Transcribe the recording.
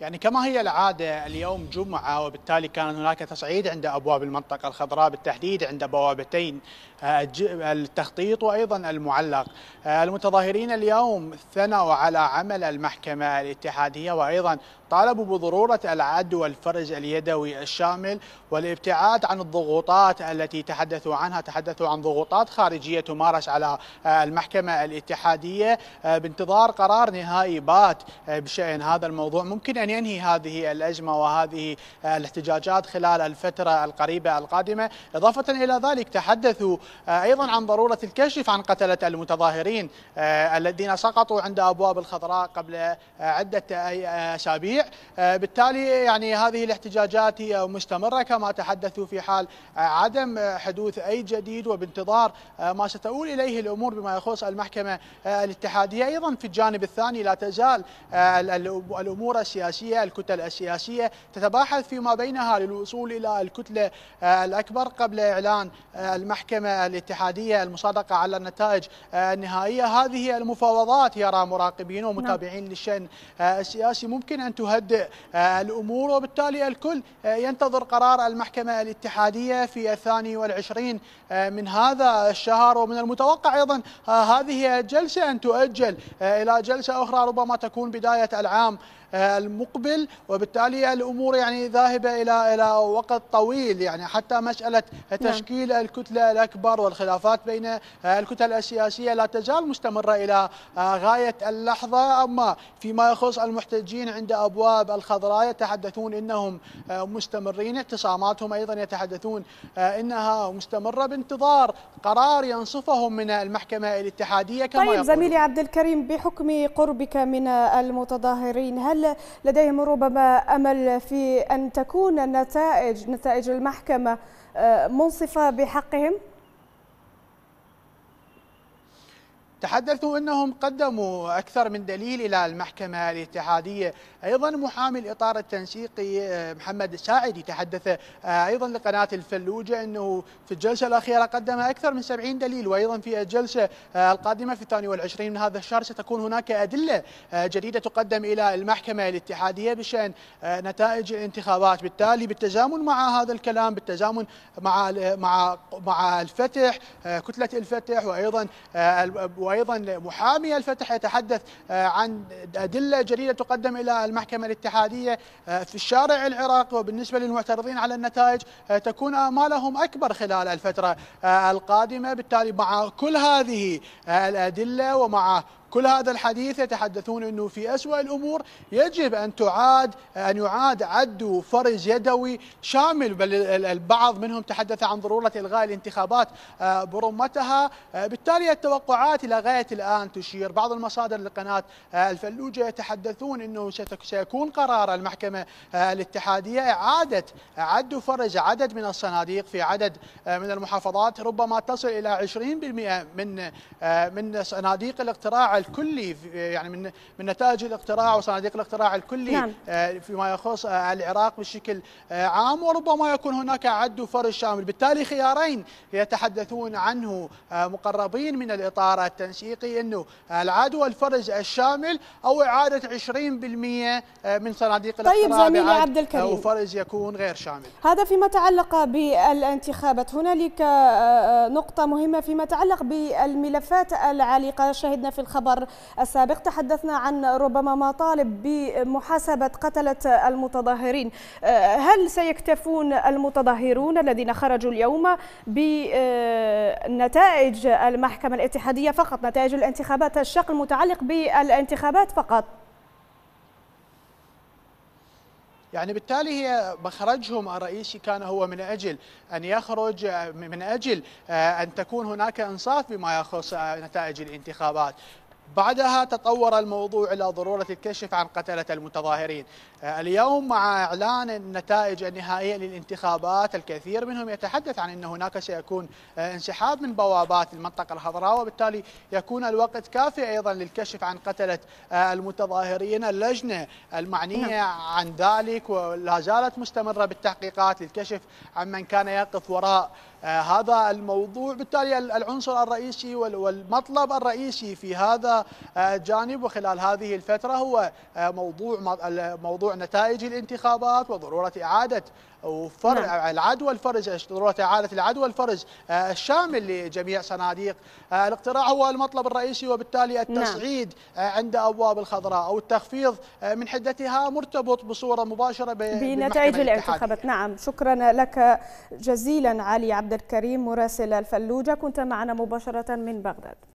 يعني كما هي العادة اليوم جمعة وبالتالي كان هناك تصعيد عند أبواب المنطقة الخضراء بالتحديد عند بوابتين آه، التخطيط وأيضا المعلق آه، المتظاهرين اليوم ثنوا على عمل المحكمة الاتحادية وأيضا طالبوا بضرورة العد والفرج اليدوي الشامل والابتعاد عن الضغوطات التي تحدثوا عنها تحدثوا عن ضغوطات خارجية تمارس على آه، المحكمة الاتحادية بانتظار قرار نهائي بات بشأن هذا الموضوع ممكن أن ينهي هذه الأزمة وهذه الاحتجاجات خلال الفترة القريبة القادمة إضافة إلى ذلك تحدثوا أيضا عن ضرورة الكشف عن قتلة المتظاهرين آه، الذين سقطوا عند أبواب الخضراء قبل آه، عدة آه، أسابيع بالتالي يعني هذه الاحتجاجات هي مستمرة كما تحدثوا في حال عدم حدوث أي جديد وبانتظار ما ستؤول إليه الأمور بما يخص المحكمة الاتحادية أيضا في الجانب الثاني لا تزال الأمور السياسية السياسية الكتل السياسية تتباحث فيما بينها للوصول إلى الكتلة آه، الأكبر قبل إعلان آه، المحكمة الاتحادية المصادقة على النتائج آه، النهائية هذه المفاوضات يرى مراقبين نعم. ومتابعين نعم. للشأن السياسي ممكن أن تهدئ الأمور وبالتالي الكل ينتظر قرار المحكمة الاتحادية في الثاني والعشرين من هذا الشهر ومن المتوقع أيضا هذه الجلسة أن تؤجل إلى جلسة أخرى ربما تكون بداية العام آه، المقبل وبالتالي الامور يعني ذاهبه الى الى وقت طويل يعني حتى مساله نعم. تشكيل نعم. الكتله الاكبر والخلافات بين آه، الكتل السياسيه لا تزال مستمره الى آه، غايه اللحظه اما فيما يخص المحتجين عند ابواب الخضراء يتحدثون انهم مستمرين اعتصاماتهم ايضا يتحدثون انها مستمره بانتظار قرار ينصفهم من المحكمه الاتحاديه كما طيب يقول. زميلي عبد الكريم بحكم قربك من المتظاهرين هل هل لديهم ربما أمل في أن تكون النتائج نتائج المحكمة آه، منصفة بحقهم؟ تحدثوا أنهم قدموا أكثر من دليل إلى المحكمة الاتحادية أيضا محامي الإطار التنسيقي آه، محمد الساعدي تحدث آه، أيضا لقناة الفلوجة أنه في الجلسة الأخيرة قدم أكثر من 70 دليل وأيضا في الجلسة آه، القادمة في الثاني والعشرين من هذا الشهر ستكون هناك أدلة جديدة تقدم إلى المحكمة الاتحادية بشأن نتائج الانتخابات بالتالي بالتزامن مع هذا الكلام بالتزامن مع مع مع الفتح كتلة الفتح وأيضا وايضا محامي الفتح يتحدث آه، عن ادله جليله تقدم الى المحكمه الاتحاديه آه، في الشارع العراقي وبالنسبه للمعترضين على النتائج آه، تكون امالهم اكبر خلال الفتره القادمه بالتالي مع كل هذه الادله ومع كل هذا الحديث يتحدثون انه في اسوء الامور يجب ان تعاد ان يعاد عد فرز يدوي شامل بل البعض منهم تحدث عن ضروره الغاء الانتخابات آه، برمتها آه، بالتالي التوقعات الى غايه الان تشير بعض المصادر لقناه آه، الفلوجه يتحدثون انه سيكون قرار المحكمه الاتحاديه اعاده عد فرز عدد من الصناديق في عدد من المحافظات ربما تصل الى 20% من من صناديق الاقتراع الكلي يعني من من نتائج الاقتراع وصناديق الاقتراع الكلي نعم. آه، فيما يخص آه، العراق بشكل آه، عام وربما يكون هناك عد فرج شامل بالتالي خيارين يتحدثون عنه مقربين من الإطار التنسيقي أنه العد والفرج الشامل أو إعادة 20% من صناديق طيب، الاقتراع طيب زميلي عبد الكريم أو فرج يكون غير شامل هذا فيما تعلق بالانتخابات هنالك نقطة مهمة فيما تعلق بالملفات العالقة شهدنا في الخبر الخبر السابق تحدثنا عن ربما ما طالب بمحاسبة قتلة المتظاهرين آه، هل سيكتفون المتظاهرون الذين خرجوا اليوم بنتائج المحكمة الاتحادية فقط نتائج الانتخابات الشق المتعلق بالانتخابات فقط يعني بالتالي هي مخرجهم الرئيسي كان هو من اجل ان يخرج من اجل آه، ان تكون هناك انصاف بما يخص آه، نتائج الانتخابات، بعدها تطور الموضوع إلى ضرورة الكشف عن قتلة المتظاهرين آه، اليوم مع إعلان النتائج النهائية للانتخابات الكثير منهم يتحدث عن أن هناك سيكون آه، انسحاب من بوابات المنطقة الخضراء وبالتالي يكون الوقت كافي أيضا للكشف عن قتلة آه، المتظاهرين اللجنة المعنية نعم. عن ذلك ولا زالت مستمرة بالتحقيقات للكشف عن من كان يقف وراء آه، هذا الموضوع بالتالي العنصر الرئيسي والمطلب الرئيسي في هذا الجانب آه، وخلال هذه الفترة هو آه، موضوع موضوع نتائج الانتخابات وضرورة إعادة وفرج نعم. العدوى الفرج ضروره اعاده العدوى الفرج آه، الشامل لجميع صناديق آه، الاقتراع هو المطلب الرئيسي وبالتالي نعم. التصعيد نعم. عند ابواب الخضراء او التخفيض من حدتها مرتبط بصوره مباشره بنتائج الانتخابات نعم شكرا لك جزيلا علي عبد الكريم مراسل الفلوجه كنت معنا مباشره من بغداد